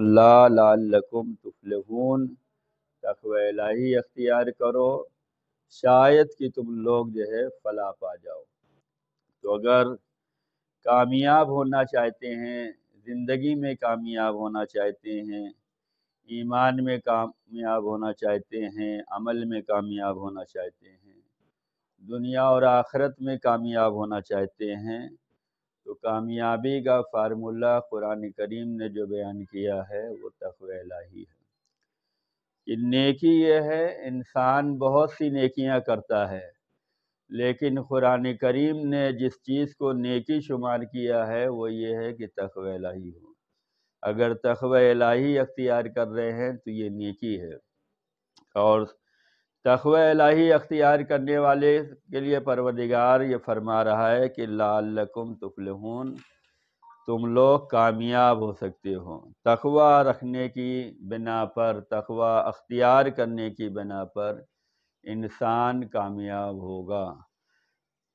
लाकुम तुफलहून तकवे ही अख्तियार करो शायद कि तुम लोग जो है फला पा जाओ तो अगर कामयाब होना चाहते हैं ज़िंदगी में कामयाब होना चाहते हैं ईमान में कामयाब होना चाहते हैं अमल में कामयाब होना चाहते हैं दुनिया और आखरत में कामयाब होना चाहते हैं तो कामयाबी का फार्मूला कुरान करीम ने जो बयान किया है वो ही है कि नेकी ये है इंसान बहुत सी नेकियां करता है लेकिन कुरान करीम ने जिस चीज़ को नेकी शुमार किया है वो ये है कि तखवेला ही हो अगर तखव ही अख्तियार कर रहे हैं तो ये नेकी है और तखवा लाही अख्तियार करने वाले के लिए परवरदिगार ये फरमा रहा है कि लालकुम तुफलहून तुम लोग कामयाब हो सकते हो तखवा रखने की बिना पर तखवा अख्तियार करने की बिना पर इंसान कामयाब होगा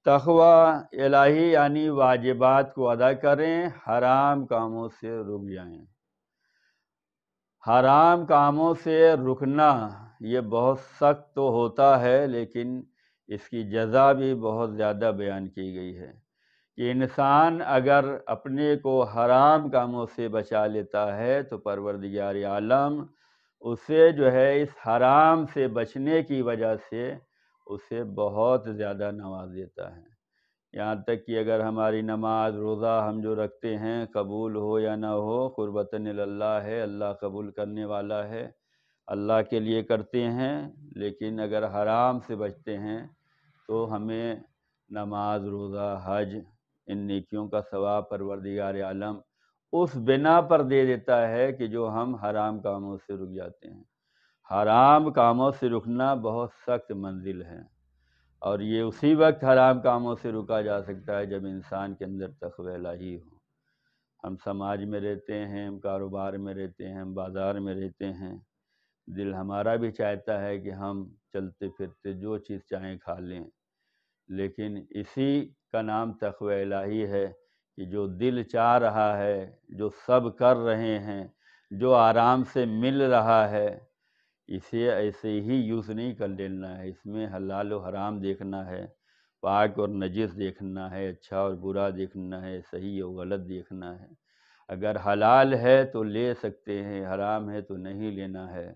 तखवा इलाही यानी वाजिबात को अदा करें हराम कामों से रुक जाएं हराम कामों से रुकना ये बहुत सख्त तो होता है लेकिन इसकी जजा भी बहुत ज़्यादा बयान की गई है कि इंसान अगर अपने को हराम कामों से बचा लेता है तो परवरदिगार आलम उसे जो है इस हराम से बचने की वजह से उसे बहुत ज़्यादा नवाज देता है यहाँ तक कि अगर हमारी नमाज रोज़ा हम जो रखते हैं कबूल हो या ना हो क़ुरबतन है अल्लाह कबूल करने वाला है अल्लाह के लिए करते हैं लेकिन अगर हराम से बचते हैं तो हमें नमाज रोज़ा हज इन नेकियों का सवाब परवरदिगार आलम उस बिना पर दे देता है कि जो हम हराम कामों से रुक जाते हैं हराम कामों से रुकना बहुत सख्त मंजिल है और ये उसी वक्त हराम कामों से रुका जा सकता है जब इंसान के अंदर तकवेला ही हो हम समाज में रहते हैं हम कारोबार में रहते हैं हम बाज़ार में रहते हैं दिल हमारा भी चाहता है कि हम चलते फिरते जो चीज़ चाहें खा लें लेकिन इसी का नाम तखव इलाही है कि जो दिल चाह रहा है जो सब कर रहे हैं जो आराम से मिल रहा है इसे ऐसे ही यूज़ नहीं कर लेना है इसमें हलाल और हराम देखना है पाक और नजिस देखना है अच्छा और बुरा देखना है सही और गलत देखना है अगर हलाल है तो ले सकते हैं हराम है तो नहीं लेना है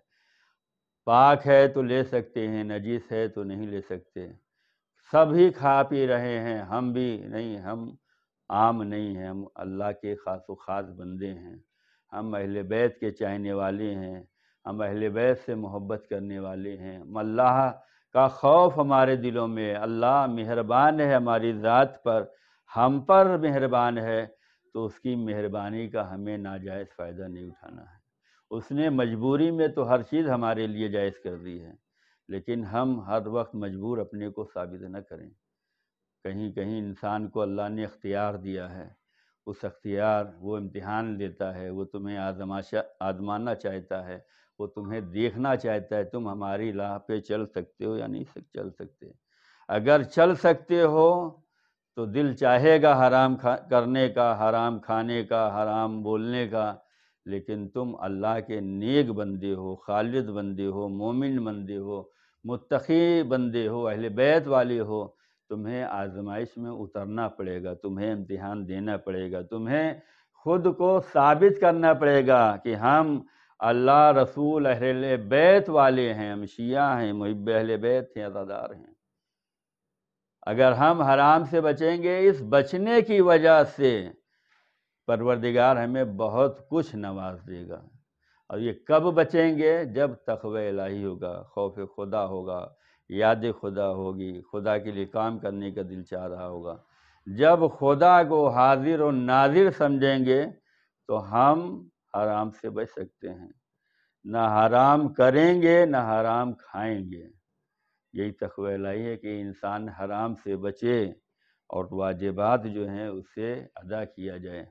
पाक है तो ले सकते हैं नजीस है तो नहीं ले सकते सभी खा पी रहे हैं हम भी नहीं हम आम नहीं हैं हम अल्लाह के खास ख़ास बंदे हैं हम अहल बैत के चाहने वाले हैं हम अहल बैत से मोहब्बत करने वाले हैं अल्लाह का खौफ हमारे दिलों में अल्लाह मेहरबान है हमारी ज़ात पर हम पर मेहरबान है तो उसकी मेहरबानी का हमें नाजायज़ फ़ायदा नहीं उठाना है उसने मजबूरी में तो हर चीज़ हमारे लिए जायज़ कर दी है लेकिन हम हर वक्त मजबूर अपने को साबित न करें कहीं कहीं इंसान को अल्लाह ने अख्तियार दिया है उस अख्तियार वो इम्तिहान लेता है वो तुम्हें आजमाशा आजमाना चाहता है वो तुम्हें देखना चाहता है तुम हमारी राह पे चल सकते हो या नहीं सक चल सकते अगर चल सकते हो तो दिल चाहेगा हराम खा करने का हराम खाने का हराम बोलने का लेकिन तुम अल्लाह के नेक बंदे हो खालिद बंदे हो मोमिन बंदे हो मुतखी बंदे हो अहल बैत वाले हो तुम्हें आजमाइश में उतरना पड़ेगा तुम्हें इम्तिहान देना पड़ेगा तुम्हें खुद को साबित करना पड़ेगा कि हम अल्लाह रसूल अहल बैत वाले हैं हम शिया हैं मुहब अहल बैत हैं अदादार हैं अगर हम हराम से बचेंगे इस बचने की वजह से परवरदिगार हमें बहुत कुछ नवाज देगा और ये कब बचेंगे जब तखव इलाही होगा खौफ खुदा होगा याद खुदा होगी खुदा के लिए काम करने का दिल चाह रहा होगा जब खुदा को हाजिर और नाजिर समझेंगे तो हम हराम से बच सकते हैं ना हराम करेंगे ना हराम खाएंगे यही तखव इलाही है कि इंसान हराम से बचे और वाजिबात जो हैं उसे अदा किया जाए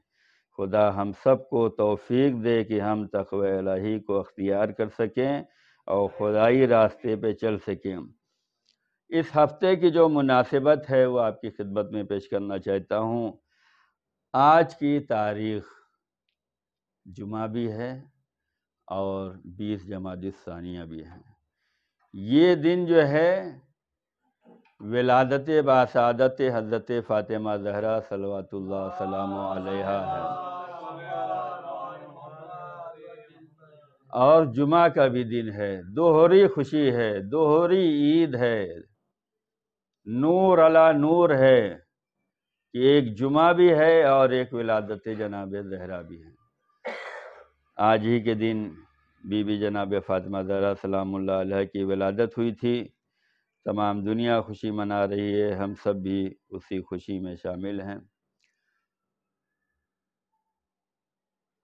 खुदा हम सब को तोफ़ी दे कि हम तखव को अख्तियार कर सकें और खुदाई रास्ते पर चल सकें इस हफ्ते की जो मुनासिबत है वो आपकी खिदमत में पेश करना चाहता हूँ आज की तारीख जुमा भी है और बीस जमादिसानिया भी हैं ये दिन जो है विलादत बासादत हज़रत फ़ातिमा जहरा सलवातुल्ला सलाम है और जुमा का भी दिन है दोहरी खुशी है दोहरी ईद है नूर अला नूर है कि एक जुमा भी है और एक विलादत जनाब जहरा भी है आज ही के दिन बीबी जनाब फ़ातिमा जहरा सलाम की विलादत हुई थी तमाम दुनिया खुशी मना रही है हम सब भी उसी खुशी में शामिल हैं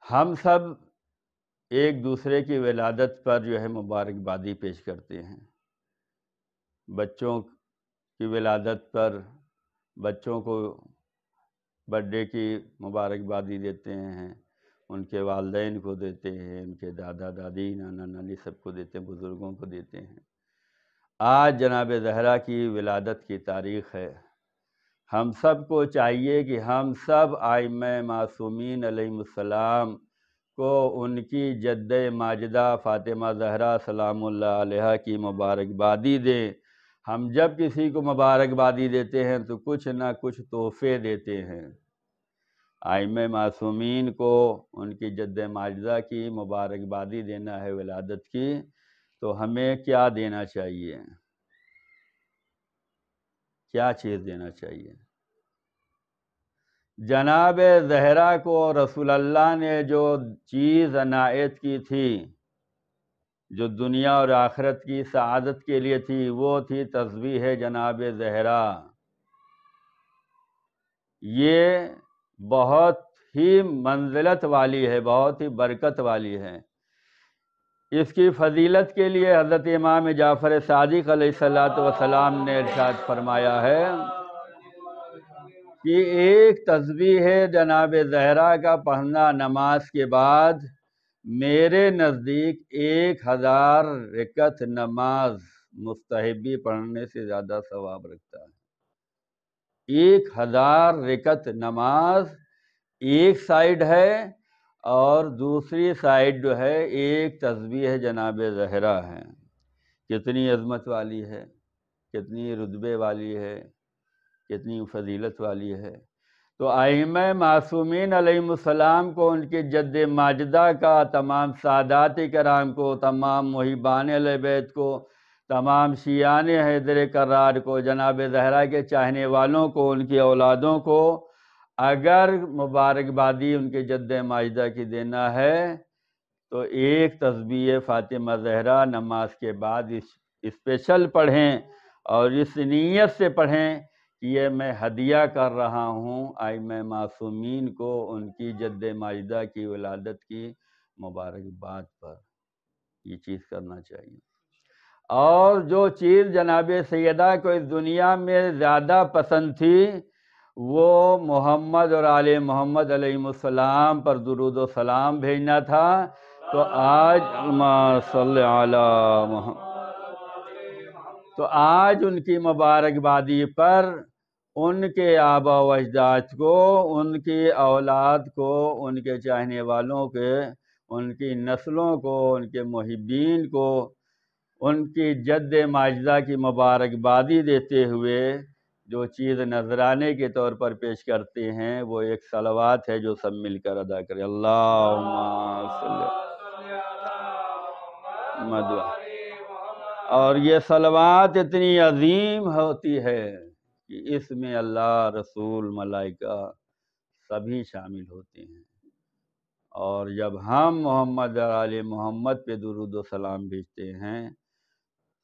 हम सब एक दूसरे की विलादत पर जो है मुबारकबादी पेश करते हैं बच्चों की विलादत पर बच्चों को बर्थडे की मुबारकबादी देते हैं उनके वालदेन को देते हैं उनके दादा दादी नाना नानी सबको देते हैं बुज़ुर्गों को देते हैं आज जनाब जहरा की विलादत की तारीख़ है हम सब को चाहिए कि हम सब आयम मासूमिन अलैहिस्सलाम को उनकी जद माजदा फ़ातिमा जहरा सलाम की मुबारकबादी दें हम जब किसी को मुबारकबादी देते हैं तो कुछ ना कुछ तोहफ़े देते हैं आयम मासूमिन को उनकी जद माजदा की मुबारकबादी देना है विलादत की तो हमें क्या देना चाहिए क्या चीज़ देना चाहिए जनाब जहरा को रसूल अल्लाह ने जो चीज़ अनायत की थी जो दुनिया और आखरत की सआदत के लिए थी वो थी तस्वी है जनाब जहरा ये बहुत ही मंजिलत वाली है बहुत ही बरकत वाली है इसकी फजीलत के लिए हज़रत इमाम जाफ़र सदक सलाम ने इरशाद फरमाया है कि एक तस्वीर है जनाब जहरा का पढ़ना नमाज के बाद मेरे नज़दीक एक हज़ार रिकत नमाज मुस्तहबी पढ़ने से ज़्यादा सवाब रखता है एक हज़ार रिकत नमाज एक साइड है और दूसरी साइड जो है एक तस्वीर है जनाब जहरा है कितनी अजमत वाली है कितनी रुतबे वाली है कितनी फजीलत वाली है तो आइम मासूमिन अलैहिस्सलाम को उनके जद माजदा का तमाम सादात कराम को तमाम मुहिबान बैत को तमाम शियान हैदर करार को जनाब जहरा के चाहने वालों को उनकी औलादों को अगर मुबारकबादी उनके जद्द माजदा की देना है तो एक तस्बी फ़ातिमा जहरा नमाज के बाद इस स्पेशल पढ़ें और इस नीयत से पढ़ें कि ये मैं हदिया कर रहा हूँ आई मैं मासूमीन को उनकी जद्द माजदा की वलादत की मुबारकबाद पर ये चीज़ करना चाहिए और जो चीज़ जनाब सैदा को इस दुनिया में ज़्यादा पसंद थी वो मोहम्मद और आल मोहम्मद अलैहिस्सलाम पर दरुद सलाम भेजना था तो आज मोहम्मद तो आज उनकी मुबारकबादी पर उनके आबा अजदाद को उनकी औलाद को उनके चाहने वालों के उनकी नस्लों को उनके महबीन को उनकी जद माजदा की मुबारकबादी देते हुए जो चीज़ नजराने के तौर पर पेश करते हैं वो एक सलवात है जो सब मिलकर अदा करें अल्लाह मदवा और ये सलवात इतनी अजीम होती है कि इसमें अल्लाह रसूल मलाइका सभी शामिल होते हैं और जब हम मोहम्मद आल मोहम्मद पे दुरुद सलाम भेजते हैं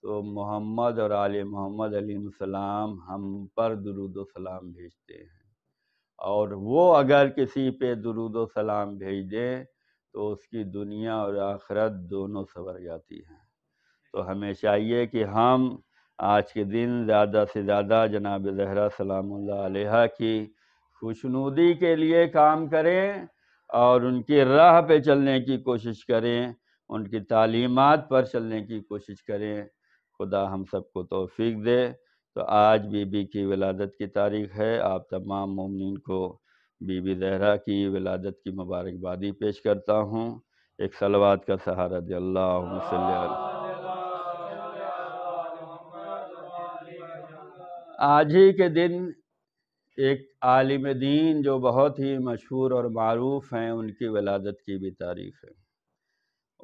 तो मोहम्मद और आल मोहम्मद सलाम हम पर दरुद सलाम भेजते हैं और वो अगर किसी पे दरुद सलाम भेज दें तो उसकी दुनिया और आखरत दोनों सवर जाती हैं तो हमें चाहिए कि हम आज के दिन ज़्यादा से ज़्यादा जनाब जहरा सलाम की खुशनुदी के लिए काम करें और उनकी राह पे चलने की कोशिश करें उनकी तालीमत पर चलने की कोशिश करें खुदा हम सबको तोफ़ी दे तो आज बीबी की विलादत की तारीख है आप तमाम ममिन को बीबी जहरा की विलादत की मुबारकबादी पेश करता हूँ एक सलवाद का सहारा दे अल्लाह आज ही के दिन एक आलिम दीन जो बहुत ही मशहूर और मरूफ हैं उनकी विलादत की भी तारीफ़ है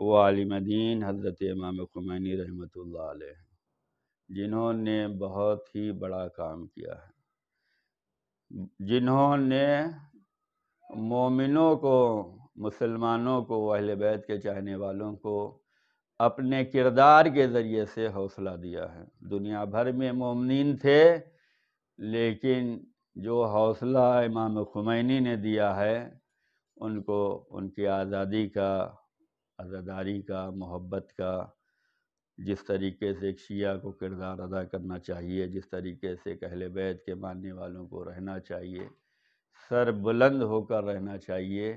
वो आलिम दीन हज़रत इमाम खुमैनी रहमतुल्लाह अलैह जिन्होंने बहुत ही बड़ा काम किया है जिन्होंने मोमिनों को मुसलमानों को अहल बैत के चाहने वालों को अपने किरदार के ज़रिए से हौसला दिया है दुनिया भर में मोमिन थे लेकिन जो हौसला इमाम खुमैनी ने दिया है उनको उनकी आज़ादी का आज़ादारी का मोहब्बत का जिस तरीके से एक शिया को किरदार अदा करना चाहिए जिस तरीके से एक अहल बैत के मानने वालों को रहना चाहिए सर बुलंद होकर रहना चाहिए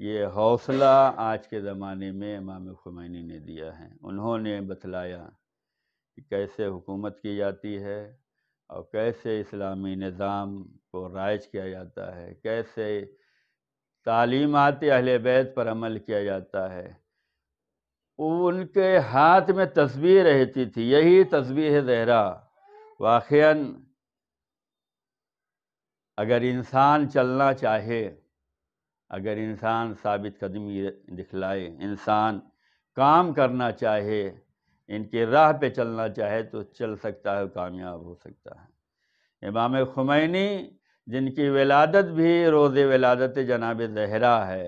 ये हौसला आज के ज़माने में इमाम खुमैनी ने दिया है उन्होंने बतलाया कि कैसे हुकूमत की जाती है और कैसे इस्लामी निज़ाम को राइज किया जाता है कैसे तालीमत अहल बैत पर अमल किया जाता है उनके हाथ में तस्वीर रहती थी यही तस्वीर है जहरा वाक़ अगर इंसान चलना चाहे अगर इंसान साबित कदमी दिखलाए इंसान काम करना चाहे इनके राह पे चलना चाहे तो चल सकता है कामयाब हो सकता है इमाम खुमैनी जिनकी विलादत भी रोज़ विलादत जनाब जहरा है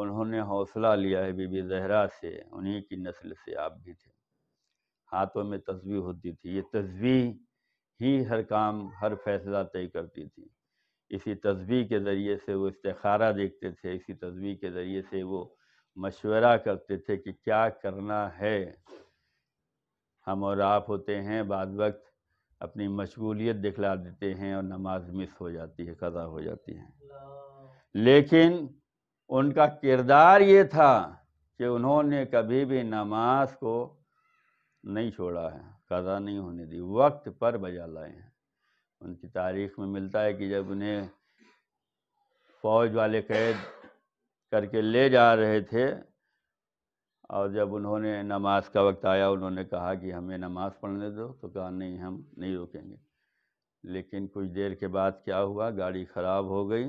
उन्होंने हौसला लिया है बीबी जहरा से उन्हीं की नस्ल से आप भी थे हाथों में तस्वीर होती थी ये तस्वीर ही हर काम हर फैसला तय करती थी इसी तस्वीर के ज़रिए से वो इस्तारा देखते थे इसी तस्वीर के ज़रिए से वो मशवरा करते थे कि क्या करना है हम और आप होते हैं बाद वक्त अपनी मशगूलियत दिखला देते हैं और नमाज मिस हो जाती है कज़ा हो जाती है लेकिन उनका किरदार ये था कि उन्होंने कभी भी नमाज को नहीं छोड़ा है कदा नहीं होने दी वक्त पर बजा लाए हैं उनकी तारीख में मिलता है कि जब उन्हें फौज वाले कैद करके ले जा रहे थे और जब उन्होंने नमाज का वक्त आया उन्होंने कहा कि हमें नमाज़ पढ़ने दो तो कहा नहीं हम नहीं रोकेंगे लेकिन कुछ देर के बाद क्या हुआ गाड़ी ख़राब हो गई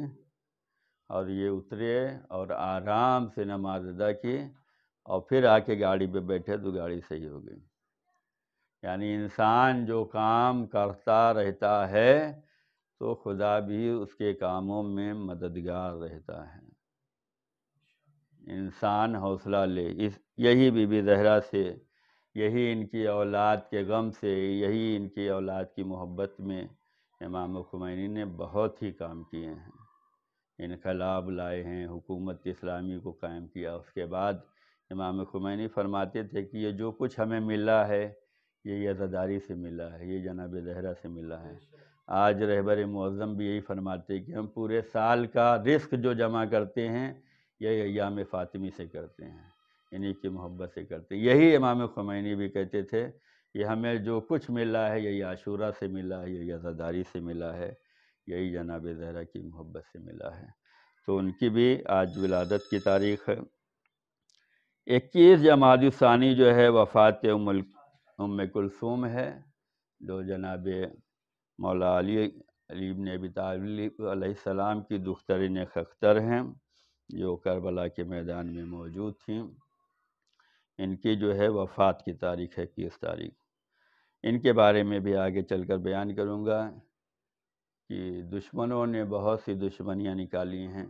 और ये उतरे और आराम से नमाज अदा की और फिर आके गाड़ी पे बैठे तो गाड़ी सही हो गई यानी इंसान जो काम करता रहता है तो खुदा भी उसके कामों में मददगार रहता है इंसान हौसला ले इस यही बीबी जहरा से यही इनकी औलाद के गम से यही इनकी औलाद की मोहब्बत में इमाम खुमैनी ने बहुत ही काम किए हैं इनकलाब लाए हैं हुकूमत इस्लामी को कायम किया उसके बाद इमाम खुमैनी फरमाते थे कि ये जो कुछ हमें मिला है ये यजादारी से मिला है ये जनाब जहरा से मिला है अच्छा। आज रहबर मुज़म भी यही फरमाते कि हम पूरे साल का रिस्क जो जमा करते हैं ये अयाम फ़ातिमी से करते हैं इन्हीं की मोहब्बत से करते हैं यही इमाम खुमैनी भी कहते थे कि हमें जो कुछ मिला है यही आशूरा से मिला है यही यजादारी से मिला है यही जनाब जहरा की मोहब्बत से मिला है तो उनकी भी आज विलादत की तारीख़ है इक्कीस जमादानी जो है वफ़ात उमल उम कुलसूम है जो जनाब मौला अली अलीब ने की दुख्तरीन अख्तर हैं जो करबला के मैदान में मौजूद थी इनकी जो है वफ़ात की तारीख़ है इक्कीस तारीख इनके बारे में भी आगे चलकर बयान करूँगा कि दुश्मनों ने बहुत सी दुश्मनियाँ निकाली हैं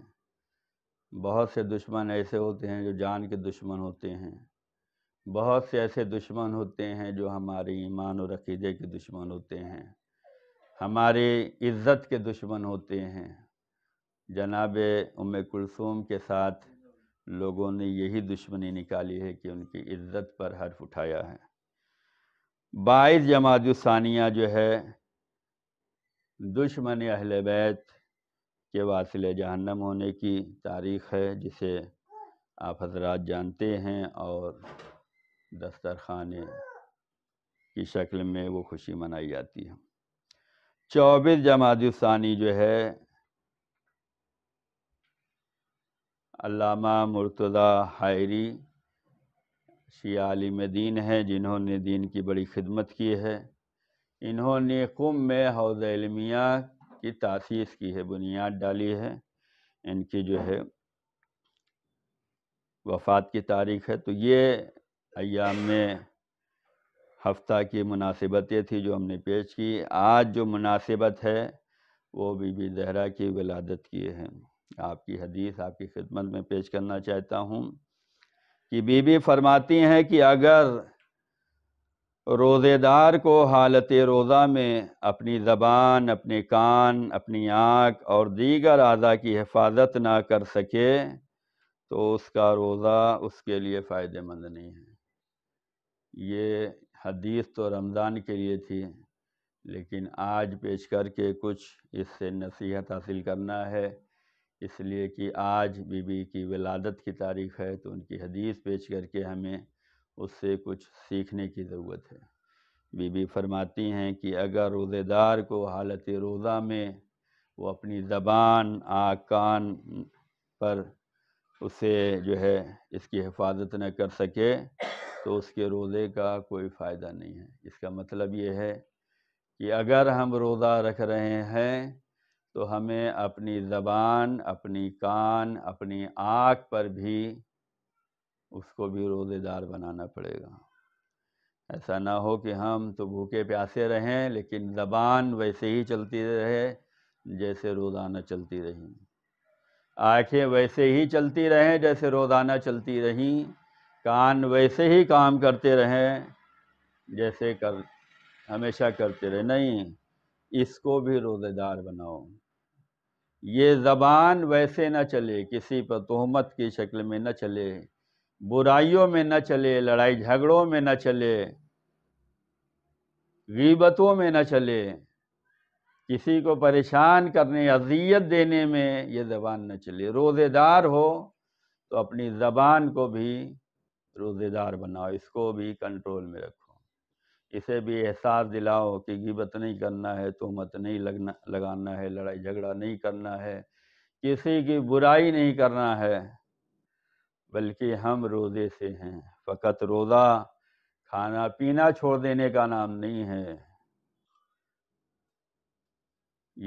बहुत से दुश्मन ऐसे होते हैं जो जान के दुश्मन होते हैं बहुत से ऐसे दुश्मन होते हैं जो हमारे ईमान और अकीदे के दुश्मन होते हैं हमारे इज़्ज़त के दुश्मन होते हैं जनाब उम कुलसूम के साथ लोगों ने यही दुश्मनी निकाली है कि उनकी इज़्ज़त पर हर्फ उठाया है बाईस जमातानिया जो है दुश्मन अहल बैत के वासिल जहन्नम होने की तारीख़ है जिसे आप हजरात जानते हैं और दस्तरखान की शक्ल में वो खुशी मनाई जाती है चौबीस जमादानी जो है अल्लामा मुर्तदा हायरी शिया आलिम दीन है जिन्होंने दीन की बड़ी खिदमत की है इन्होंने कुम में हौज इलमिया की तासीस की है बुनियाद डाली है इनकी जो है वफ़ात की तारीख़ है तो ये अयाम में हफ्ता की मुनासिबतें थी जो हमने पेश की आज जो मुनासिबत है वो बीबी जहरा की विलादत की है आपकी हदीस आपकी खिदमत में पेश करना चाहता हूँ कि बीबी फरमाती हैं कि अगर रोज़ेदार को हालत रोज़ा में अपनी ज़बान अपने कान अपनी आँख और दीगर अदा की हिफाजत ना कर सके तो उसका रोज़ा उसके लिए फ़ायदेमंद नहीं है ये हदीस तो रमज़ान के लिए थी लेकिन आज पेश करके कुछ इससे नसीहत हासिल करना है इसलिए कि आज बीबी की विलादत की तारीख़ है तो उनकी हदीस पेश करके हमें उससे कुछ सीखने की ज़रूरत है बीबी फरमाती हैं कि अगर रोज़ेदार को हालत रोज़ा में वो अपनी ज़बान आकान कान पर उसे जो है इसकी हिफाजत न कर सके तो उसके रोज़े का कोई फ़ायदा नहीं है इसका मतलब ये है कि अगर हम रोज़ा रख रहे हैं तो हमें अपनी ज़बान अपनी कान अपनी आँख पर भी उसको भी रोज़ेदार बनाना पड़ेगा ऐसा ना हो कि हम तो भूखे प्यासे रहें लेकिन ज़बान वैसे ही चलती रहे जैसे रोज़ाना चलती रहीं आँखें वैसे ही चलती रहें जैसे रोज़ाना चलती रहीं कान वैसे ही काम करते रहें जैसे कर हमेशा करते रहे नहीं इसको भी रोज़ेदार बनाओ ये ज़बान वैसे न चले किसी पर तोहमत की शक्ल में न चले बुराइयों में न चले लड़ाई झगड़ों में न चले गीबतों में न चले किसी को परेशान करने अजियत देने में ये ज़बान न चले रोज़ेदार हो तो अपनी ज़बान को भी रोज़ेदार बनाओ इसको भी कंट्रोल में रखो इसे भी एहसास दिलाओ कि गिबत नहीं करना है तोहमत नहीं लगना लगाना है लड़ाई झगड़ा नहीं करना है किसी की बुराई नहीं करना है बल्कि हम रोज़े से हैं फ़कत रोज़ा खाना पीना छोड़ देने का नाम नहीं है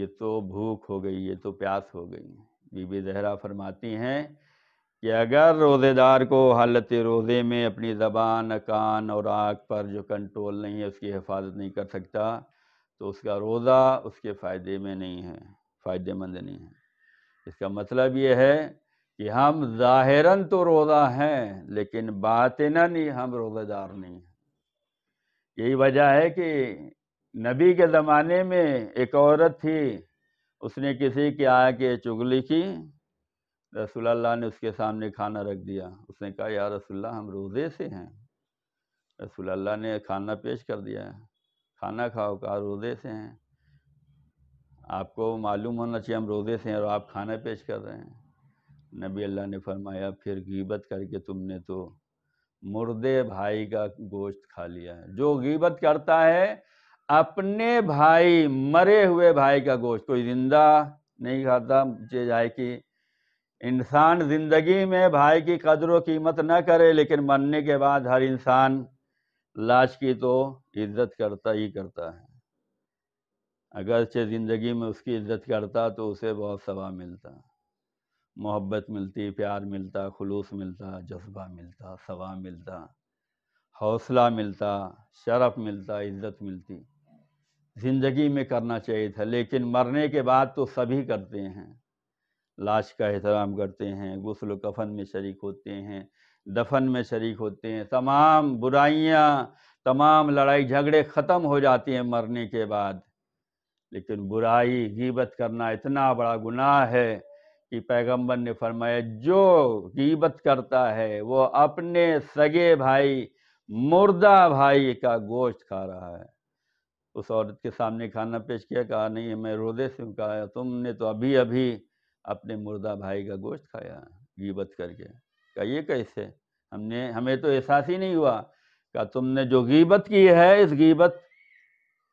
ये तो भूख हो गई ये तो प्यास हो गई बीबी जहरा फरमाती हैं कि अगर रोज़ेदार को हालत रोज़े में अपनी ज़बान कान और आँख पर जो कंट्रोल नहीं है उसकी हिफाजत नहीं कर सकता तो उसका रोज़ा उसके फ़ायदे में नहीं है फ़ायदेमंद नहीं है इसका मतलब ये है कि हम ज़ाहिरन तो रोज़ा हैं लेकिन बातना नहीं हम रोज़ेदार नहीं हैं यही वजह है कि नबी के ज़माने में एक औरत थी उसने किसी के आके के चुगली की रसोल्ला ने उसके सामने खाना रख दिया उसने कहा यार रसोल्ला हम रोज़े से हैं रसोल्ला ने खाना पेश कर दिया खाना खाओ कहा रोज़े से हैं आपको मालूम होना चाहिए हम रोज़े से हैं और आप खाना पेश कर रहे हैं नबी अल्लाह ने फरमाया फिर गीबत करके तुमने तो मुर्दे भाई का गोश्त खा लिया है जो गीबत करता है अपने भाई मरे हुए भाई का गोश्त कोई जिंदा नहीं खाता मुझे जाए कि इंसान ज़िंदगी में भाई की कदर व कीमत ना करे लेकिन मरने के बाद हर इंसान लाश की तो इज्जत करता ही करता है अगरचे ज़िंदगी में उसकी इज्जत करता तो उसे बहुत सवा मिलता मोहब्बत मिलती प्यार मिलता खलूस मिलता जज्बा मिलता सवा मिलता हौसला मिलता शरफ मिलता इज़्ज़त मिलती ज़िंदगी में करना चाहिए था लेकिन मरने के बाद तो सभी करते हैं लाश का एहतराम करते हैं गसल कफन में शरीक होते हैं दफन में शरीक होते हैं तमाम बुराइयाँ तमाम लड़ाई झगड़े ख़त्म हो जाते हैं मरने के बाद लेकिन बुराई गीबत करना इतना बड़ा गुनाह है कि पैगंबर ने फरमाया जो गीबत करता है वो अपने सगे भाई मुर्दा भाई का गोश्त खा रहा है उस औरत के सामने खाना पेश किया कहा नहीं मैं रोदे से कहा तुमने तो अभी अभी अपने मुर्दा भाई का गोश्त खाया गीबत करके कहा ये कैसे हमने हमें तो एहसास ही नहीं हुआ कहा तुमने जो गीबत की है इस गीबत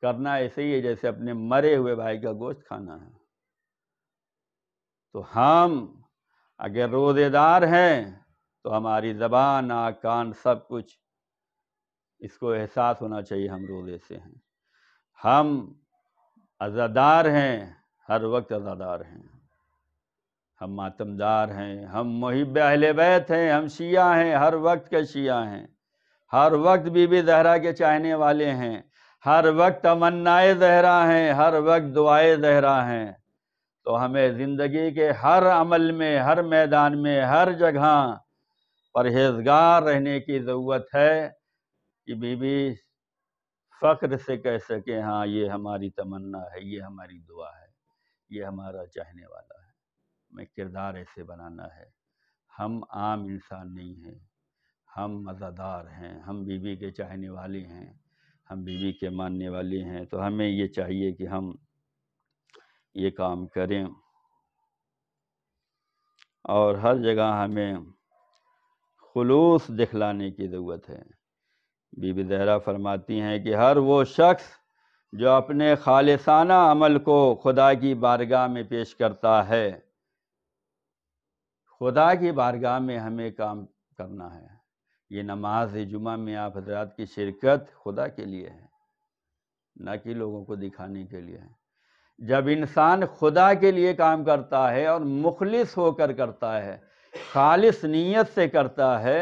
करना ऐसे ही है जैसे अपने मरे हुए भाई का गोश्त खाना है तो हम अगर रोज़ेदार हैं तो हमारी ज़बान आँख कान सब कुछ इसको एहसास होना चाहिए हम रोज़े से हैं हम अज़ादार हैं हर वक्त अज़ादार हैं हम मातमदार हैं हम मुहिब अहल बैत हैं हम शिया हैं हर वक्त के शिया हैं हर वक्त बीबी जहरा के चाहने वाले हैं हर वक्त तमन्नाए जहरा हैं हर वक्त दुआए जहरा हैं तो हमें ज़िंदगी के हर अमल में हर मैदान में हर जगह परहेजगार रहने की ज़रूरत है कि बीबी फ़ख्र से कह सके हाँ ये हमारी तमन्ना है ये हमारी दुआ है ये हमारा चाहने वाला है हमें किरदार ऐसे बनाना है हम आम इंसान नहीं हैं हम मज़ेदार हैं हम बीवी के चाहने वाले हैं हम बीवी के मानने वाले हैं तो हमें ये चाहिए कि हम ये काम करें और हर जगह हमें खलूस दिखलाने की ज़रूरत है बीबी जहरा फरमाती हैं कि हर वो शख्स जो अपने खालसाना अमल को खुदा की बारगाह में पेश करता है खुदा की बारगाह में हमें काम करना है ये नमाज जुमा में आप हजरात की शिरकत खुदा के लिए है ना कि लोगों को दिखाने के लिए है जब इंसान खुदा के लिए काम करता है और मुखलिस होकर करता है खालिस नीयत से करता है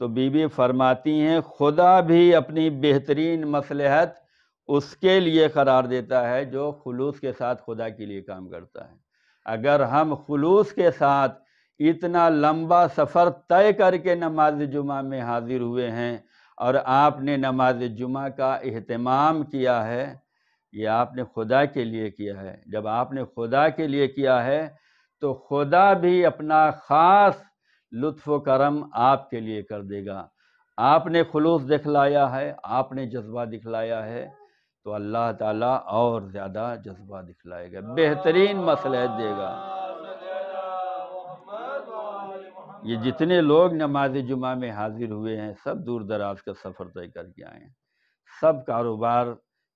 तो बीबी फरमाती हैं खुदा भी अपनी बेहतरीन मसलहत उसके लिए करार देता है जो खलूस के साथ खुदा के लिए काम करता है अगर हम खलूस के साथ इतना लंबा सफ़र तय करके नमाज जुमा में हाजिर हुए हैं और आपने नमाज जुमा का अहतमाम किया है ये आपने खुदा के लिए किया है जब आपने खुदा के लिए किया है तो खुदा भी अपना ख़ास लुत्फ़ करम आपके लिए कर देगा आपने खलूस दिखलाया है आपने जज्बा दिखलाया है तो अल्लाह ताला और ज़्यादा जज्बा दिखलाएगा बेहतरीन मसलहत देगा ये जितने लोग नमाज जुमा में हाजिर हुए हैं सब दूर दराज का सफ़र तय करके आए हैं सब कारोबार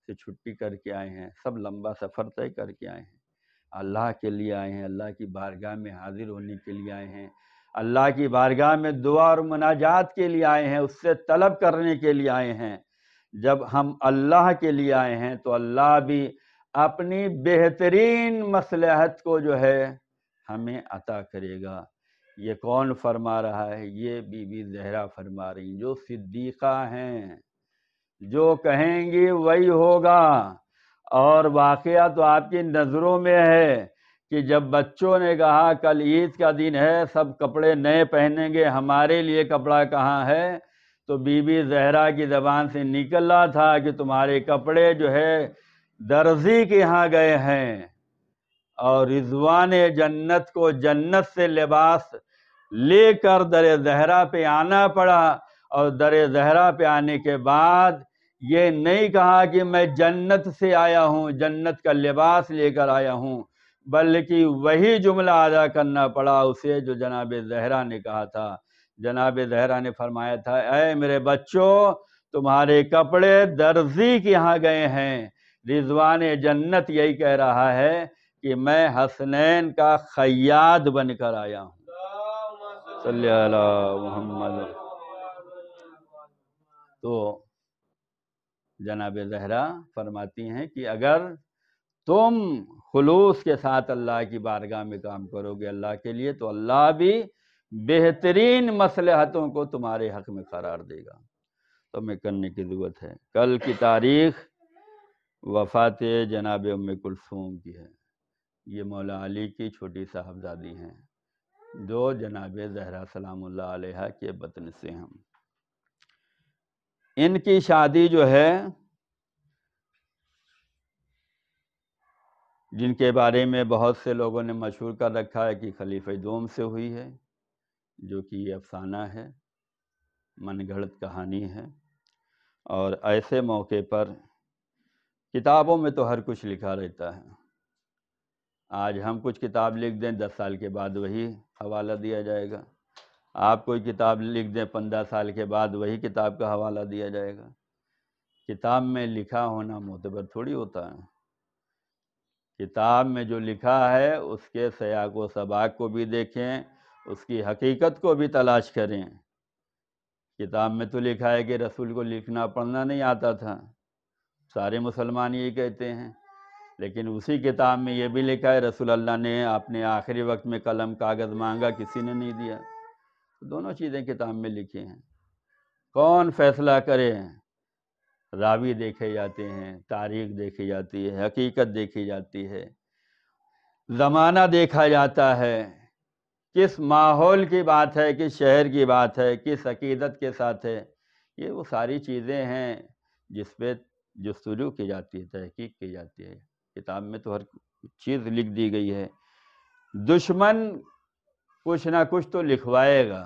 से छुट्टी करके आए हैं सब लंबा सफ़र तय करके आए हैं अल्लाह के लिए आए हैं अल्लाह की बारगाह में हाजिर होने के लिए आए हैं अल्लाह की बारगाह में दुआ और मनाजात के लिए आए हैं उससे तलब करने के लिए आए हैं जब हम अल्लाह के लिए आए हैं तो अल्लाह भी अपनी बेहतरीन मसलहत को जो है हमें अता करेगा ये कौन फरमा रहा है ये बीबी जहरा फरमा रही जो सिद्दीक़ा हैं जो कहेंगी वही होगा और वाकया तो आपकी नज़रों में है कि जब बच्चों ने कहा कल ईद का दिन है सब कपड़े नए पहनेंगे हमारे लिए कपड़ा कहाँ है तो बीबी जहरा की ज़बान से निकल रहा था कि तुम्हारे कपड़े जो है दर्जी के यहाँ गए हैं और रिजवान जन्नत को जन्नत से लिबास लेकर दर जहरा पे आना पड़ा और दर जहरा पे आने के बाद ये नहीं कहा कि मैं जन्नत से आया हूँ जन्नत का लिबास लेकर आया हूँ बल्कि वही जुमला अदा करना पड़ा उसे जो जनाब जहरा ने कहा था जनाब जहरा ने फरमाया था अय मेरे बच्चों तुम्हारे कपड़े दर्जी के यहाँ गए हैं रिजवान जन्नत यही कह रहा है कि मैं हसनैन का खयाद बनकर आया हूँ मोहम्मद तो जनाब जहरा फरमाती हैं कि अगर तुम खलूस के साथ अल्लाह की बारगाह में काम करोगे अल्लाह के लिए तो अल्लाह भी बेहतरीन मसलहतों को तुम्हारे हक में करार देगा तो हमें करने की ज़रूरत है कल की तारीख वफ़ात जनाब उम कुलसूम की है ये मौला अली की छोटी साहबजादी हैं जो जनाब जहरा सलाम के बतन से हम इनकी शादी जो है जिनके बारे में बहुत से लोगों ने मशहूर कर रखा है कि खलीफ दोम से हुई है जो कि ये अफसाना है मनगढ़ कहानी है और ऐसे मौके पर किताबों में तो हर कुछ लिखा रहता है आज हम कुछ किताब लिख दें दस साल के बाद वही हवाला दिया जाएगा आप कोई किताब लिख दें पंद्रह साल के बाद वही किताब का हवाला दिया जाएगा किताब में लिखा होना मोतबर थोड़ी होता है किताब में जो लिखा है उसके सयाक व सबाक को भी देखें उसकी हकीकत को भी तलाश करें किताब में तो लिखा है कि रसूल को लिखना पढ़ना नहीं आता था सारे मुसलमान ये कहते हैं लेकिन उसी किताब में ये भी लिखा है रसूल अल्लाह ने अपने आखिरी वक्त में कलम कागज़ मांगा किसी ने नहीं दिया तो दोनों चीज़ें किताब में लिखी हैं कौन फैसला करे रावी देखे जाते हैं तारीख देखी जाती है हकीकत देखी जाती है ज़माना देखा जाता है किस माहौल की बात है किस शहर की बात है किस अकीदत के साथ है ये वो सारी चीज़ें हैं जिस पे शुरू की जाती है तहकीक की जाती है किताब में तो हर चीज़ लिख दी गई है दुश्मन कुछ ना कुछ तो लिखवाएगा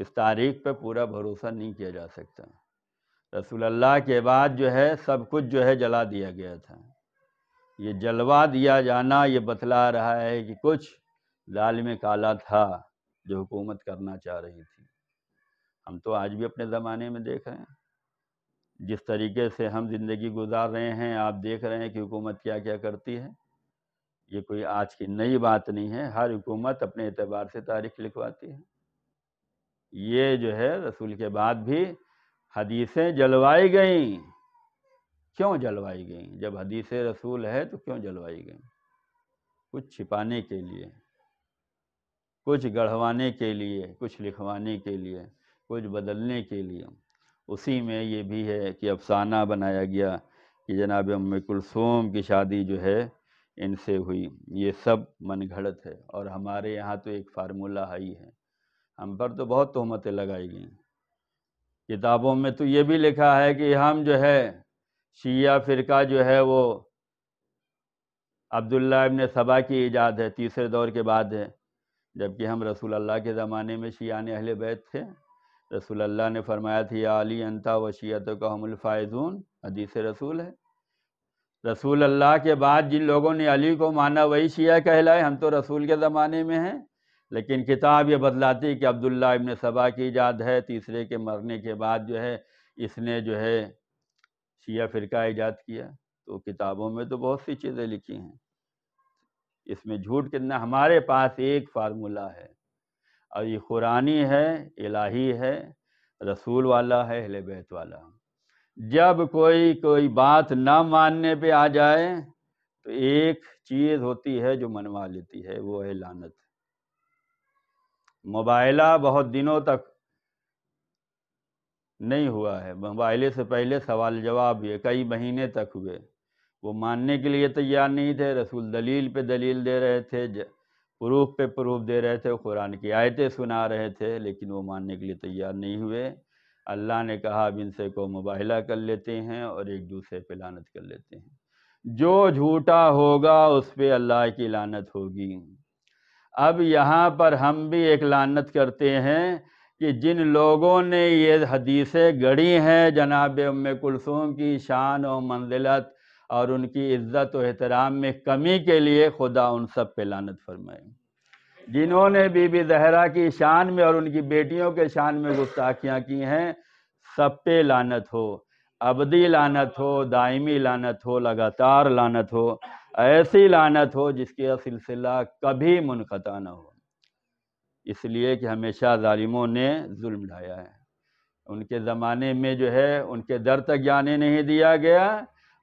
इस तारीख पे पूरा भरोसा नहीं किया जा सकता रसूल अल्लाह के बाद जो है सब कुछ जो है जला दिया गया था ये जलवा दिया जाना ये बतला रहा है कि कुछ लाल में काला था जो हुकूमत करना चाह रही थी हम तो आज भी अपने ज़माने में देख रहे हैं जिस तरीके से हम ज़िंदगी गुजार रहे हैं आप देख रहे हैं कि हुकूमत क्या क्या करती है ये कोई आज की नई बात नहीं है हर हुकूमत अपने एतबार से तारीख लिखवाती है ये जो है रसूल के बाद भी हदीसें जलवाई गई क्यों जलवाई गई जब हदीस रसूल है तो क्यों जलवाई गई कुछ छिपाने के लिए कुछ गढ़वाने के लिए कुछ लिखवाने के लिए कुछ बदलने के लिए उसी में ये भी है कि अफसाना बनाया गया कि जनाब उम कुलसूम की शादी जो है इनसे हुई ये सब मनगढ़ंत है और हमारे यहाँ तो एक फार्मूला है ही है हम पर तो बहुत तोहमतें लगाई गई किताबों में तो ये भी लिखा है कि हम जो है शिया फ़िरका जो है वो अब्दुल्ला इबन सबा की ईजाद है तीसरे दौर के बाद है जबकि हम रसूल अल्लाह के ज़माने में शियान अहल बैत थे रसूल अल्लाह ने फरमाया था अली अंता व शियत का हमलफ़ायजून हदीस रसूल है रसूल अल्लाह के बाद जिन लोगों ने अली को माना वही शिया कहलाए हम तो रसूल के ज़माने में हैं लेकिन किताब ये है कि अब्दुल्ला इबन सबा की ईजाद है तीसरे के मरने के बाद जो है इसने जो है शिया फ़िरका ईजाद किया तो किताबों में तो बहुत सी चीज़ें लिखी हैं इसमें झूठ कितना हमारे पास एक फार्मूला है और ये कुरानी है इलाही है रसूल वाला है हिल बैत वाला जब कोई कोई बात न मानने पे आ जाए तो एक चीज होती है जो मनवा लेती है वो है लानत मोबाइला बहुत दिनों तक नहीं हुआ है मोबाइले से पहले सवाल जवाब हुए कई महीने तक हुए वो मानने के लिए तैयार नहीं थे रसूल दलील पे दलील दे रहे थे प्रूफ पे प्रूफ दे रहे थे कुरान की आयतें सुना रहे थे लेकिन वो मानने के लिए तैयार नहीं हुए अल्लाह ने कहा अब इनसे को मुबाहला कर लेते हैं और एक दूसरे पे लानत कर लेते हैं जो झूठा होगा उस पर अल्लाह की लानत होगी अब यहाँ पर हम भी एक लानत करते हैं कि जिन लोगों ने ये हदीसें गढ़ी हैं जनाब उम कुलसूम की शान और मंजिलत और उनकी इज़्ज़त और एहतराम में कमी के लिए खुदा उन सब पे लानत फरमाए जिन्होंने बीबी जहरा की शान में और उनकी बेटियों के शान में गुस्ताखियाँ की हैं सब पे लानत हो अबदी लानत हो दायमी लानत हो लगातार लानत हो ऐसी लानत हो जिसके सिलसिला कभी मुनखता ना हो इसलिए कि हमेशा ालिमों ने जुल्म ढाया है उनके ज़माने में जो है उनके दर तक जाने नहीं दिया गया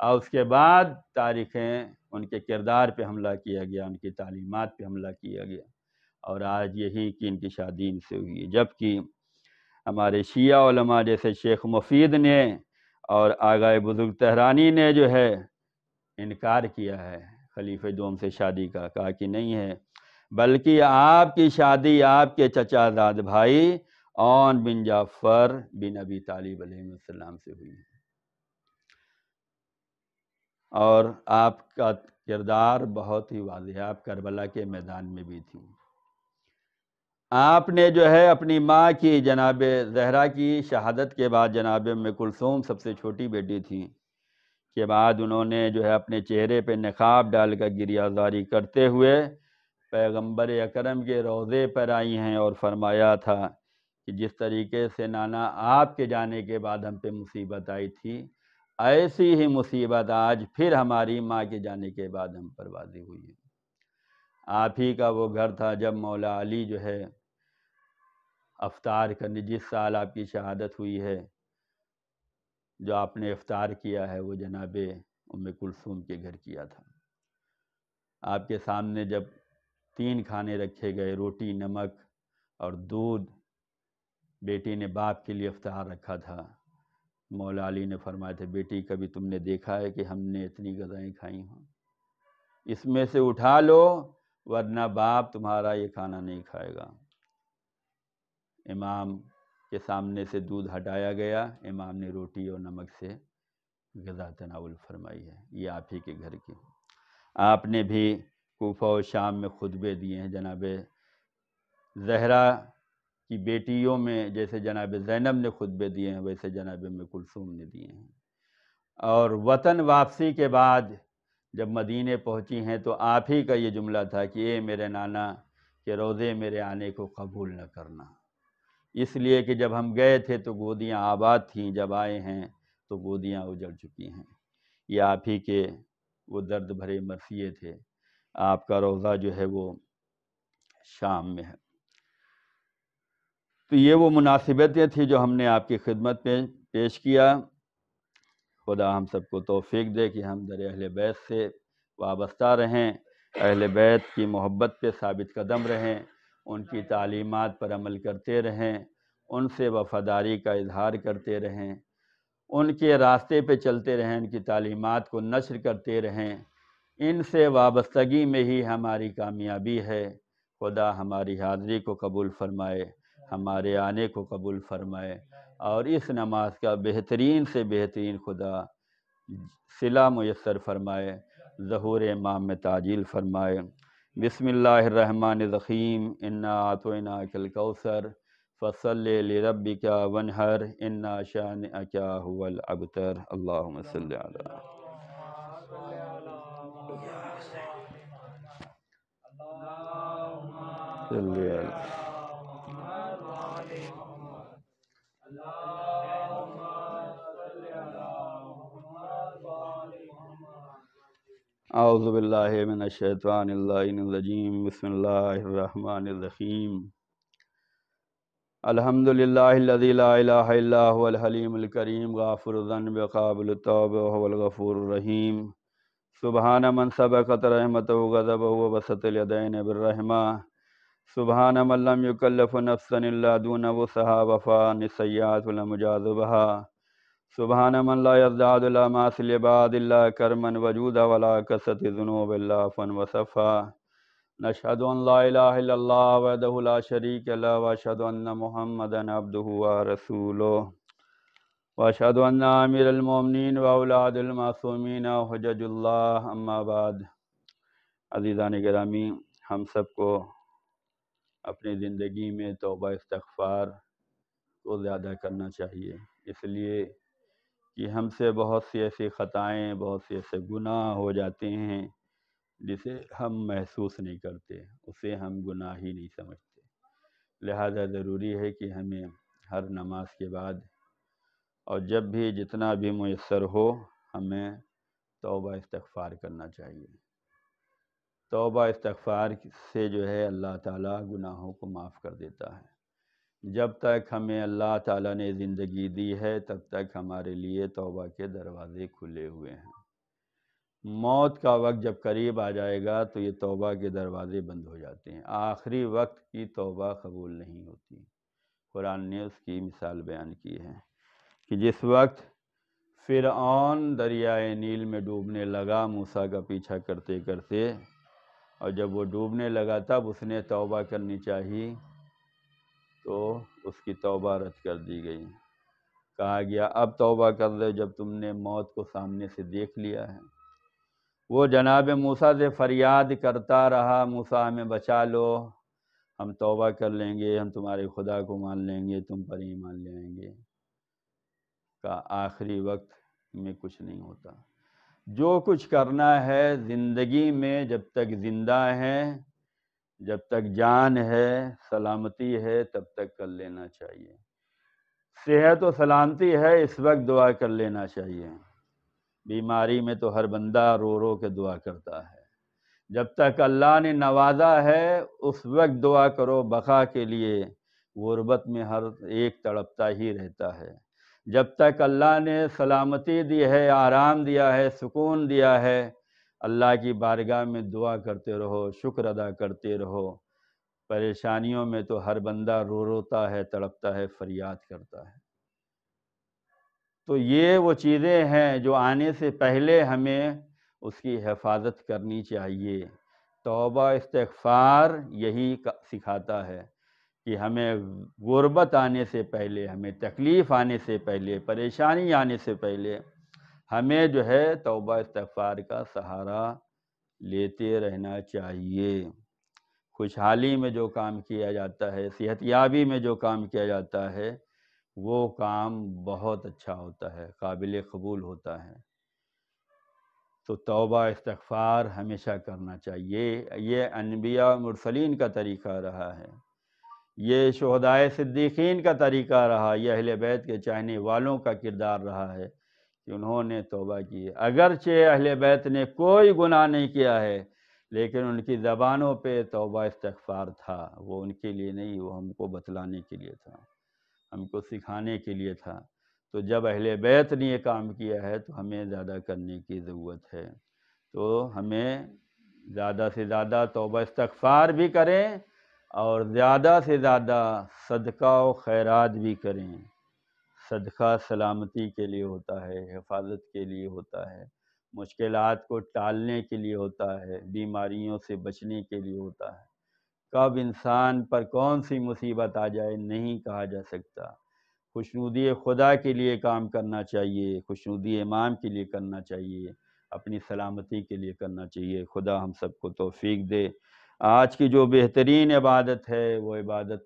और उसके बाद तारीखें उनके किरदार पे हमला किया गया उनकी तालीमत पे हमला किया गया और आज यही कि इनकी शादी इनसे हुई है जबकि हमारे शिया जैसे शेख मुफीद ने और आगा बुजुर्ग तहरानी ने जो है इनकार किया है खलीफे दोम से शादी का कहा कि नहीं है बल्कि आपकी शादी आपके चचाजाद भाई ओन बिन जाफ़र बिन अबी तालिब अलैहिस्सलाम से हुई और आपका किरदार बहुत ही वाज है आप करबला के मैदान में भी थी आपने जो है अपनी माँ की जनाब जहरा की शहादत के बाद जनाब में कुलसूम सबसे छोटी बेटी थी के बाद उन्होंने जो है अपने चेहरे पर नकाब डाल कर गिरियाजारी करते हुए पैगम्बर अकरम के रोज़े पर आई हैं और फरमाया था कि जिस तरीके से नाना आपके जाने के बाद हम पे मुसीबत आई थी ऐसी ही मुसीबत आज फिर हमारी माँ के जाने के बाद हम पर वाजी हुई है आप ही का वो घर था जब मौला अली जो है अफ्तार करने जिस साल आपकी शहादत हुई है जो आपने अफ्तार किया है वो जनाब उम कुलसूम के घर किया था आपके सामने जब तीन खाने रखे गए रोटी नमक और दूध बेटी ने बाप के लिए अफ्तार रखा था मौला अली ने फरमाया था बेटी कभी तुमने देखा है कि हमने इतनी गज़ाएँ खाई हों इसमें से उठा लो वरना बाप तुम्हारा ये खाना नहीं खाएगा इमाम के सामने से दूध हटाया गया इमाम ने रोटी और नमक से गज़ा तनावल फरमाई है ये आप ही के घर की आपने भी कोफा और शाम में खुतबे दिए हैं जनाब जहरा की बेटियों में जैसे जनाब जैनब ने खुतबे दिए हैं वैसे जनाब में कुलसूम ने दिए हैं और वतन वापसी के बाद जब मदीने पहुंची हैं तो आप ही का ये जुमला था कि ये मेरे नाना के रोज़े मेरे आने को कबूल न करना इसलिए कि जब हम गए थे तो गोदियाँ आबाद थीं जब आए हैं तो गोदियाँ उजड़ चुकी हैं ये आप ही के वो दर्द भरे मरसिए थे आपका रोज़ा जो है वो शाम में है तो ये वो मुनासिबतें थी जो हमने आपकी खिदमत में पेश किया खुदा हम सबको तोफ़ी दे कि हम दर अहल बैत से वाबस्ता रहें अहल बैत की मोहब्बत पे साबित कदम रहें उनकी तालीमत पर अमल करते रहें उनसे वफादारी का इजहार करते रहें उनके रास्ते पे चलते रहें उनकी तालीमत को नशर करते रहें इनसे वाबस्तगी में ही हमारी कामयाबी है खुदा हमारी हाज़री को कबूल फ़रमाए हमारे आने को कबूल फ़रमाए और इस नमाज का बेहतरीन से बेहतरीन खुदा सिला मैसर फरमाए जहूर इमाम में ताजील फरमाए बसमीम इन्ना तो आतोना कलकौसर फसल रबी का वनहर इन्ना शान अका हुल अबतर अल्लाह Yeah. अज़बिल्लाशैतवानजीम बसमीम अलहमदिल्लाजीम गाफुरजन सुबहान मन सबक़त रहमत गज़ब वसतलदैन सुबहान मल्लम युकल्लफ़ नफसनदून वसहा वफ़ा नसैयातलमजाजबहा सुबहान मल्लाबादिल्ला करमन वजूद वला कसत जुनूबिल्ला फ़न वसफ़ा नशद वदहुला शरीक वशदन मोहम्मद अब्दुआ रसूल वशद आमिरमोमिन वाउलादमासूमिन हजजुल्ला अम्माबाद अजीज़ान ग्रामी हम सबको अपनी ज़िंदगी में तोबा इस्तफ़ार को ज़्यादा करना चाहिए इसलिए कि हमसे बहुत सी ऐसी ख़ताएँ बहुत से ऐसे गुनाह हो जाते हैं जिसे हम महसूस नहीं करते उसे हम गुनाह ही नहीं समझते लिहाजा ज़रूरी है कि हमें हर नमाज के बाद और जब भी जितना भी मैसर हो हमें तोबा इस्तफ़ार करना चाहिए तोबा इस्तफ़ार से जो है अल्लाह ताला गुनाहों को माफ़ कर देता है जब तक हमें अल्लाह ताला ने ज़िंदगी दी है तब तक हमारे लिए तौबा के दरवाज़े खुले हुए हैं मौत का वक्त जब करीब आ जाएगा तो ये तौबा के दरवाज़े बंद हो जाते हैं आखिरी वक्त की तौबा कबूल नहीं होती कुरान ने उसकी मिसाल बयान की है कि जिस वक्त फिर दरियाए नील में डूबने लगा मूसा का पीछा करते करते और जब वो डूबने लगा तब उसने तौबा करनी चाहिए तो उसकी तौबा रद्द कर दी गई कहा गया अब तौबा कर दो जब तुमने मौत को सामने से देख लिया है वो जनाब मूसा से फरियाद करता रहा मूसा हमें बचा लो हम तौबा कर लेंगे हम तुम्हारे खुदा को मान लेंगे तुम पर ही मान लेंगे का आखिरी वक्त में कुछ नहीं होता जो कुछ करना है ज़िंदगी में जब तक ज़िंदा हैं जब तक जान है सलामती है तब तक कर लेना चाहिए सेहत और सलामती है इस वक्त दुआ कर लेना चाहिए बीमारी में तो हर बंदा रो रो के दुआ करता है जब तक अल्लाह ने नवाजा है उस वक्त दुआ करो बखा के लिए गुरबत में हर एक तड़पता ही रहता है जब तक अल्लाह ने सलामती दी है आराम दिया है सुकून दिया है अल्लाह की बारगाह में दुआ करते रहो शुक्र अदा करते रहो परेशानियों में तो हर बंदा रो रोता है तड़पता है फरियाद करता है तो ये वो चीज़ें हैं जो आने से पहले हमें उसकी हिफाजत करनी चाहिए तोबा इस्तफ़ार यही सिखाता है कि हमें गुर्बत आने से पहले हमें तकलीफ़ आने से पहले परेशानी आने से पहले हमें जो है तोबा इस्तफ़ार का सहारा लेते रहना चाहिए खुशहाली में जो काम किया जाता है सेहत याबी में जो काम किया जाता है वो काम बहुत अच्छा होता है काबिल कबूल होता है तो तोबा इस्तफ़ार हमेशा करना चाहिए ये अनबिया मुरसलिन का तरीक़ा रहा है ये शहदाय सिद्दीकीन का तरीक़ा रहा यह अहल बैत के चाहने वालों का किरदार रहा है कि उन्होंने तोबा की अगरचे अहल बैत ने कोई गुनाह नहीं किया है लेकिन उनकी ज़बानों पे तोबा इस्तफार था वो उनके लिए नहीं वो हमको बतलाने के लिए था हमको सिखाने के लिए था तो जब अहल बैत ने ये काम किया है तो हमें ज़्यादा करने की ज़रूरत है तो हमें ज़्यादा से ज़्यादा तोबा इस्तफार भी करें और ज़्यादा से ज़्यादा सदका व खैरात भी करें सदका सलामती के लिए होता है हिफाजत के लिए होता है मुश्किल को टालने के लिए होता है बीमारियों से बचने के लिए होता है कब इंसान पर कौन सी मुसीबत आ जाए नहीं कहा जा सकता खुशनुदी खुदा के लिए काम करना चाहिए खुशनुदी इमाम के लिए करना चाहिए अपनी सलामती के लिए करना चाहिए खुदा हम सबको तोफीक दे आज की जो बेहतरीन इबादत है वो इबादत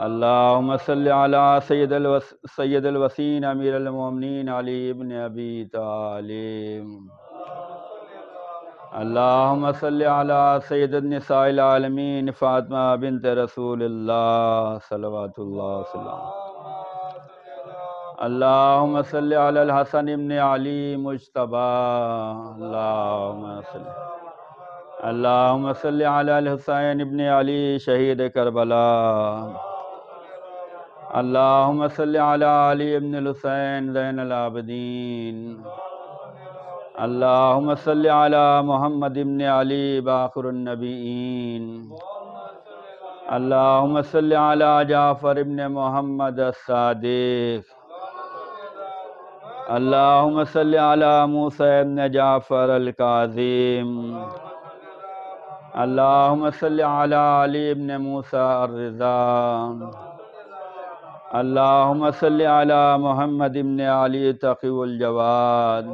अल्लाम सैद वसीन अमीर अलमिन अली इबन अबी तालिम अल्लाम सैदनसालमीन फ़ातमा बिन रसूल सलात अल्लाम हसन इबन अली मुशतबा अल्लाम अल्लाम सल हुसैन इबन अली शहीद करबला अल्लाहुम्मा सल्लि अला अली इब्न हुसैन ज़ैन अलाबदीन अल्लाहुम्मा सल्लि अला मोहम्मद इब्न अली बाखरुन नबीइन अल्लाहुम्मा सल्लि अला जाफ़र इब्न मोहम्मद अस्सादिक अल्लाहुम्मा सल्लि अला मूसा इब्न जाफ़र अल काज़िम अल्लाहुम्मा सल्लि अला अली इब्न मूसा अर्ज़ा अल्लाहुम्मा सल्लि अला मोहम्मद इब्न अली तकीवलजवाद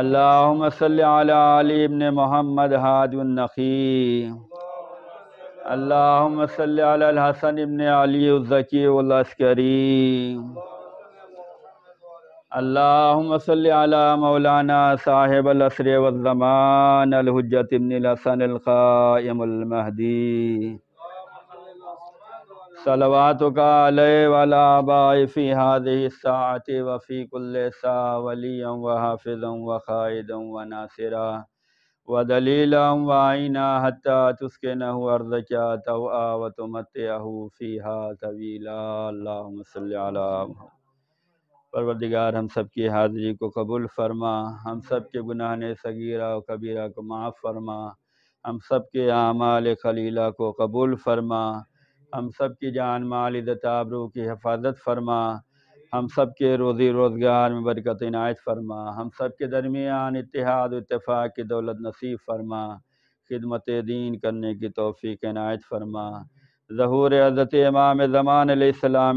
अल्लाहुम्मा सल्लि अला अली इब्न मोहम्मद हादुन्नखी अल्लाहुम्मा सल्लि अला हसन इब्न अली उज़की वलस्करी अल्लाहुम्मा सल्लि अला मौलाना साहिब अलसर वज़मान अलहुज्जत इब्न हसन अलकायम अलमहदी सलवात का लय वाला बाय फ़ी हाद सात वफ़ी कुल्ल सा वलीम व हाफिज़म व क़ायदम व नासिरा व दलीलम व आइना हती तुस्के नहु क्या तवा व तुमतहू तवीला परवरदिगार हम सब की हाज़िरी को कबूल फरमा हम सब के गुनाह ने सगीरा और कबीरा को माफ़ फरमा हम सब के आमाल खलीला को कबूल फरमा हम सब की जान माल इज़्ज़त आबरू की हफाजत फरमा हम सब के रोज़ी रोज़गार में बरकत इनायत फरमा हम सब के दरमियान इतिहाद इतफाक़ की दौलत नसीब फरमा खिदमत दीन करने की तोफ़ी इनायत फरमा ज़हूर हज़रत इमाम ज़मान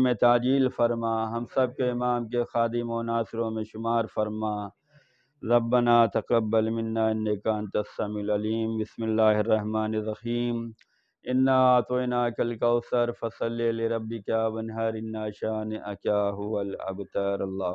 में ताजील फरमा हम सब के इमाम के खादिम व नासरों में शुमार फरमा रबना तकबल मन्ना कान बसमिल्लर बसमीम इन्ना तो इना कल कौसर फसल रबी क्या बनहर इन्ना शान क्या हुआ अबतर अल्लाह